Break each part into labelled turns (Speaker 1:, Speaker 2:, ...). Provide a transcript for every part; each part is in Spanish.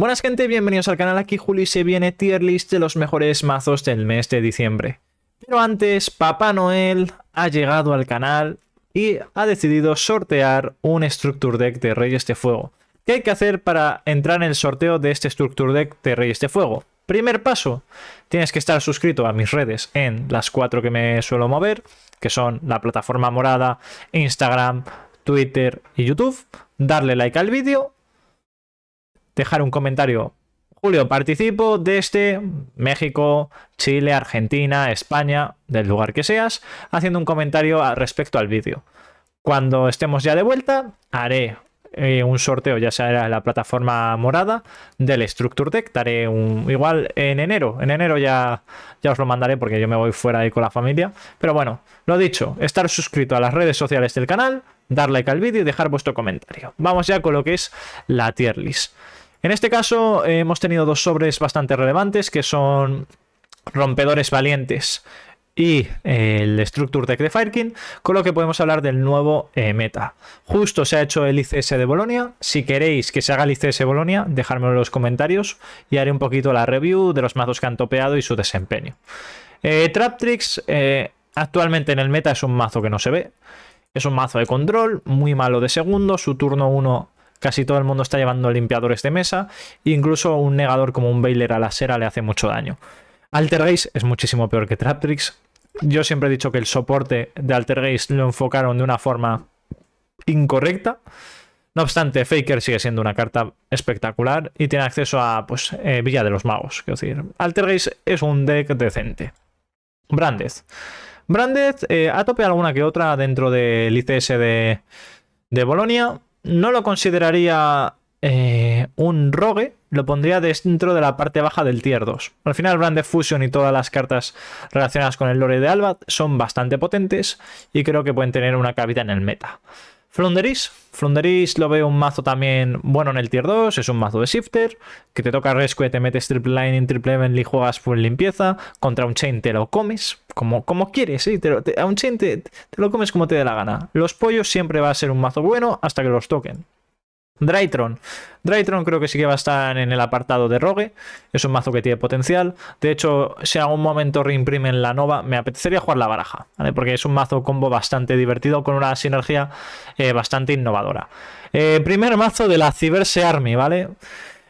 Speaker 1: Buenas gente, bienvenidos al canal, aquí Juli se viene tier list de los mejores mazos del mes de diciembre. Pero antes, Papá Noel ha llegado al canal y ha decidido sortear un Structure Deck de Reyes de Fuego. ¿Qué hay que hacer para entrar en el sorteo de este Structure Deck de Reyes de Fuego? Primer paso, tienes que estar suscrito a mis redes en las cuatro que me suelo mover, que son la plataforma morada, Instagram, Twitter y YouTube, darle like al vídeo dejar un comentario. Julio, participo este México, Chile, Argentina, España, del lugar que seas, haciendo un comentario respecto al vídeo. Cuando estemos ya de vuelta, haré eh, un sorteo, ya sea en la plataforma morada del Structure Deck. Daré un. Igual en enero. En enero ya, ya os lo mandaré porque yo me voy fuera ahí con la familia. Pero bueno, lo dicho, estar suscrito a las redes sociales del canal, dar like al vídeo y dejar vuestro comentario. Vamos ya con lo que es la tier list. En este caso, eh, hemos tenido dos sobres bastante relevantes que son rompedores valientes y eh, el Structure Deck de Firekin, con lo que podemos hablar del nuevo eh, meta. Justo se ha hecho el ICS de Bolonia. Si queréis que se haga el ICS de Bolonia, dejármelo en los comentarios y haré un poquito la review de los mazos que han topeado y su desempeño. Eh, Traptrix eh, actualmente en el meta es un mazo que no se ve. Es un mazo de control, muy malo de segundo. Su turno 1 casi todo el mundo está llevando limpiadores de mesa. Incluso un negador como un Bailer a la Sera le hace mucho daño. Altergeist es muchísimo peor que Traptrix. Yo siempre he dicho que el soporte de Altergeist lo enfocaron de una forma incorrecta. No obstante, Faker sigue siendo una carta espectacular y tiene acceso a pues, eh, Villa de los Magos. Quiero decir, Altergeist es un deck decente. Brandes Brandez eh, ha alguna que otra dentro del ICS de Bolonia. No lo consideraría eh, un rogue, lo pondría dentro de la parte baja del tier 2. Al final, Brand Fusion y todas las cartas relacionadas con el lore de Albat son bastante potentes y creo que pueden tener una cabida en el meta. Flunderis. Flunderis lo veo un mazo también bueno en el tier 2. Es un mazo de shifter. Que te toca rescue, te metes triple line triple y juegas full limpieza. Contra un chain te lo comes. Como, como quieres, ¿eh? a un chain te, te lo comes como te dé la gana. Los pollos siempre va a ser un mazo bueno hasta que los toquen. Drytron. Drytron creo que sí que va a estar en el apartado de Rogue. Es un mazo que tiene potencial. De hecho, si en algún momento reimprimen la Nova, me apetecería jugar la baraja. ¿vale? Porque es un mazo combo bastante divertido con una sinergia eh, bastante innovadora. Eh, primer mazo de la Ciberse Army, ¿vale?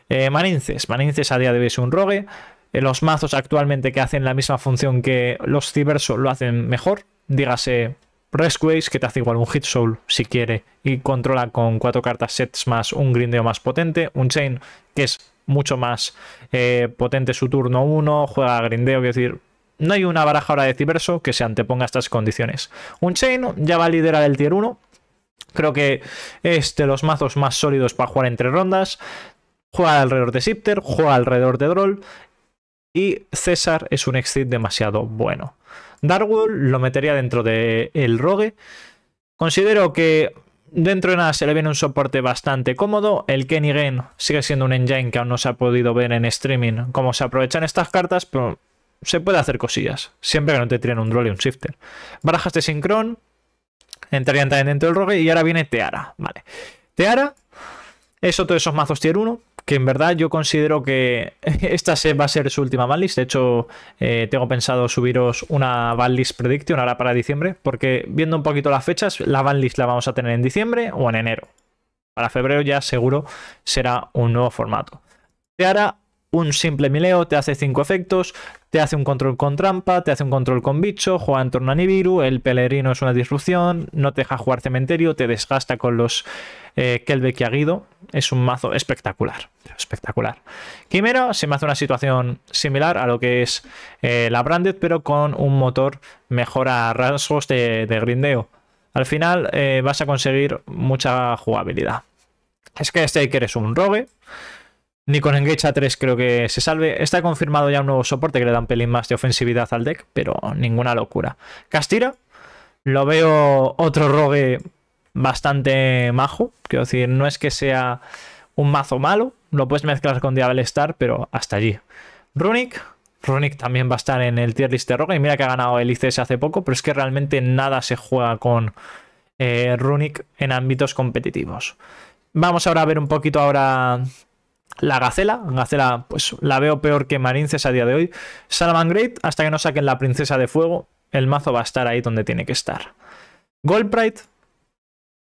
Speaker 1: Eh, Maninces. Maninces a día de hoy es un Rogue. los mazos actualmente que hacen la misma función que los Ciberso lo hacen mejor. Dígase Resquaze, que te hace igual un Hit Soul si quiere y controla con cuatro cartas sets más un grindeo más potente. Un Chain, que es mucho más eh, potente su turno 1, juega a grindeo, es decir, no hay una baraja ahora de Civerso que se anteponga a estas condiciones. Un Chain ya va a liderar el tier 1. Creo que es de los mazos más sólidos para jugar entre rondas. Juega alrededor de Sipter, juega alrededor de Droll. Y César es un exit demasiado bueno. Darwul lo metería dentro del el Rogue. Considero que dentro de nada se le viene un soporte bastante cómodo. El Kenny Gain sigue siendo un engine que aún no se ha podido ver en streaming cómo se aprovechan estas cartas, pero se puede hacer cosillas, siempre que no te tiren un Droll y un Shifter. Barajas de Sincron, entrarían también dentro del Rogue y ahora viene Teara, vale. Teara es otro de esos mazos tier 1 que en verdad yo considero que esta va a ser su última banlist. De hecho, eh, tengo pensado subiros una banlist prediction ahora para diciembre, porque viendo un poquito las fechas, la banlist la vamos a tener en diciembre o en enero. Para febrero ya seguro será un nuevo formato. Teara un simple mileo, te hace 5 efectos, te hace un control con trampa, te hace un control con bicho, juega en torno a Nibiru, el pelerino es una disrupción, no te deja jugar cementerio, te desgasta con los eh, Kelbeck y Aguido. Es un mazo espectacular, espectacular. Quimera se me hace una situación similar a lo que es eh, la Branded, pero con un motor a rasgos de, grindeo. Al final eh, vas a conseguir mucha jugabilidad. Es que este que eres un rogue, ni con Engage A3 creo que se salve. Está confirmado ya un nuevo soporte que le da un pelín más de ofensividad al deck, pero ninguna locura. Castira, lo veo otro rogue bastante majo. Quiero decir, no es que sea un mazo malo, lo puedes mezclar con Diablo Star, pero hasta allí. Runic, Runic también va a estar en el tier list de Rogue. Y mira que ha ganado el ICS hace poco, pero es que realmente nada se juega con eh, Runic en ámbitos competitivos. Vamos ahora a ver un poquito ahora la Gacela. Gacela, pues la veo peor que Marinces a día de hoy. Salaman Great, hasta que no saquen la Princesa de Fuego, el mazo va a estar ahí donde tiene que estar. Goldprite.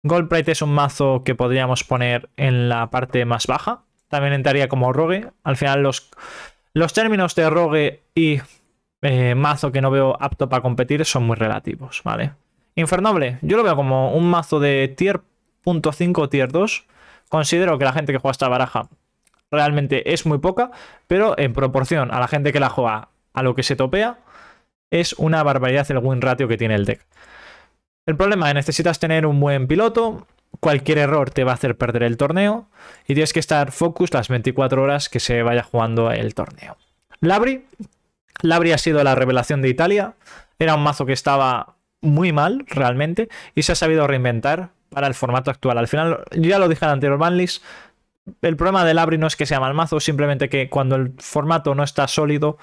Speaker 1: Goldprite es un mazo que podríamos poner en la parte más baja. También entraría como Rogue. Al final, los, los términos de Rogue y eh, mazo que no veo apto para competir son muy relativos, ¿vale? Infernoble, yo lo veo como un mazo de tier .5 tier 2. Considero que la gente que juega esta baraja realmente es muy poca, pero en proporción a la gente que la juega a lo que se topea, es una barbaridad el win ratio que tiene el deck. El problema es necesitas tener un buen piloto, cualquier error te va a hacer perder el torneo y tienes que estar focus las 24 horas que se vaya jugando el torneo. Labri, Labri ha sido la revelación de Italia, era un mazo que estaba muy mal realmente y se ha sabido reinventar para el formato actual. Al final, ya lo dije en anterior banlist, el problema del Abri no es que sea mal mazo, simplemente que cuando el formato no está sólido,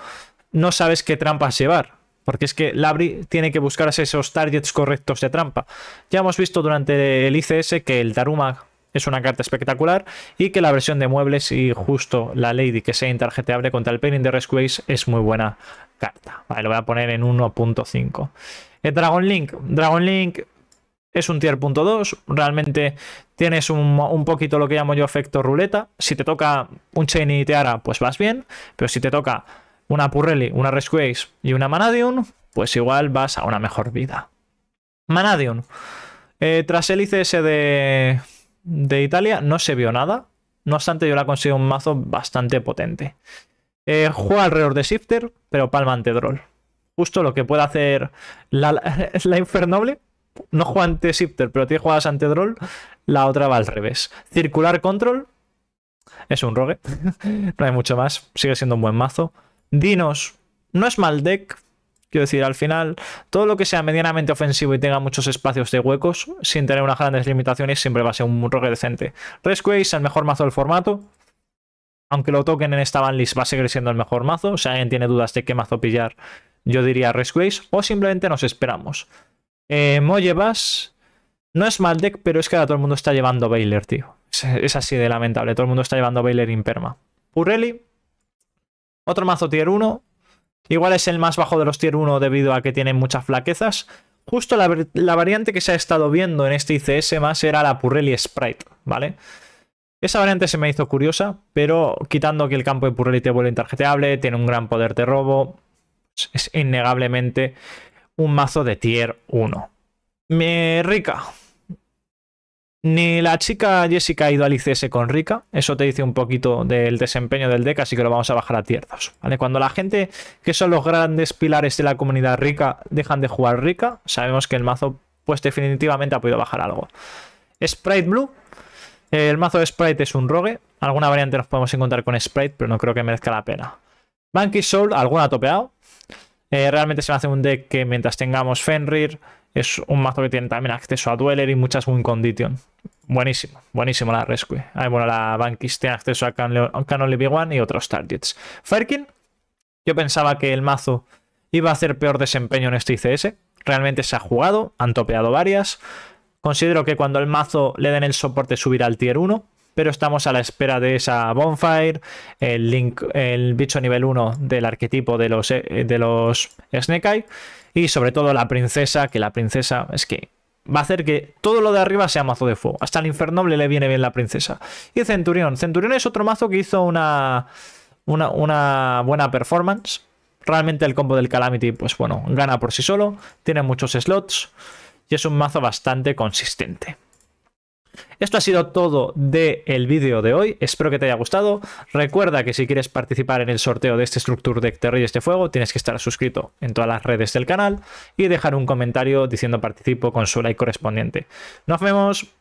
Speaker 1: no sabes qué trampas llevar. Porque es que Abri tiene que buscarse esos targets correctos de trampa. Ya hemos visto durante el ICS que el Daruma es una carta espectacular y que la versión de muebles y justo la Lady que sea interjeteable contra el Painting de Rescue es muy buena carta. Vale, lo voy a poner en 1.5. El eh, Dragon Link. Dragon Link es un tier 2, realmente tienes un, poquito lo que llamo yo efecto ruleta, si te toca un Chain y Teara, pues vas bien, pero si te toca una Purrelli, una Resquaze y una Manadium, pues igual vas a una mejor vida. Manadium. Eh, tras el ICS de, Italia no se vio nada, no obstante yo la consigo un mazo bastante potente. Eh, juega alrededor de Shifter, pero palma ante Droll. Justo lo que puede hacer la Infernoble, no juega ante shifter, pero tiene jugadas ante droll, la otra va al revés. Circular control es un rogue, no hay mucho más, sigue siendo un buen mazo. Dinos, no es mal deck, Quiero decir, al final, todo lo que sea medianamente ofensivo y tenga muchos espacios de huecos, sin tener unas grandes limitaciones, siempre va a ser un rogue decente. Rescue es el mejor mazo del formato. Aunque lo toquen en esta banlist, va a seguir siendo el mejor mazo. Si alguien tiene dudas de qué mazo pillar, yo diría Resquaze, o simplemente nos esperamos. Eh, Mollevas no es mal deck, pero es que ahora todo el mundo está llevando Baylor, tío. Es, así de lamentable. Todo el mundo está llevando Baylor Imperma. Purelli. Otro mazo tier 1. Igual es el más bajo de los tier 1 debido a que tiene muchas flaquezas. Justo la, variante que se ha estado viendo en este ICS más era la Purelli Sprite, ¿vale? Esa variante se me hizo curiosa, pero quitando que el campo de Purelli te vuelve intarjeteable, tiene un gran poder de robo, pues es innegablemente un mazo de tier 1. Me rica. Ni la chica Jessica ha ido al ICS con Rica. Eso te dice un poquito del desempeño del deck, así que lo vamos a bajar a tier 2. Cuando la gente, que son los grandes pilares de la comunidad rica, dejan de jugar Rica, sabemos que el mazo, pues definitivamente ha podido bajar algo. Sprite Blue. El mazo de Sprite es un rogue. Alguna variante nos podemos encontrar con Sprite, pero no creo que merezca la pena. Banky Soul, alguna ha topeado. Eh, realmente se me hace un deck que mientras tengamos Fenrir, es un mazo que tiene también acceso a Dueler y muchas Win Condition. Buenísimo, buenísimo la Rescue. Ahí, bueno, la Banquist tiene acceso a Canon Levy One y otros targets. Ferkin yo pensaba que el mazo iba a hacer peor desempeño en este ICS. Realmente se ha jugado, han topeado varias. Considero que cuando el mazo le den el soporte subirá al tier 1 pero estamos a la espera de esa bonfire, el, link, el bicho nivel 1 del arquetipo de los, eh, de los y sobre todo la princesa, que la princesa es que va a hacer que todo lo de arriba sea mazo de fuego. Hasta el infernoble le viene bien la princesa. Y Centurión. Centurión es otro mazo que hizo una, una, una buena performance. Realmente el combo del Calamity, pues bueno, gana por sí solo, tiene muchos slots y es un mazo bastante consistente. Esto ha sido todo del el vídeo de hoy, espero que te haya gustado. Recuerda que si quieres participar en el sorteo de este estructura Deck de y de Fuego, tienes que estar suscrito en todas las redes del canal y dejar un comentario diciendo participo con su like correspondiente. Nos vemos.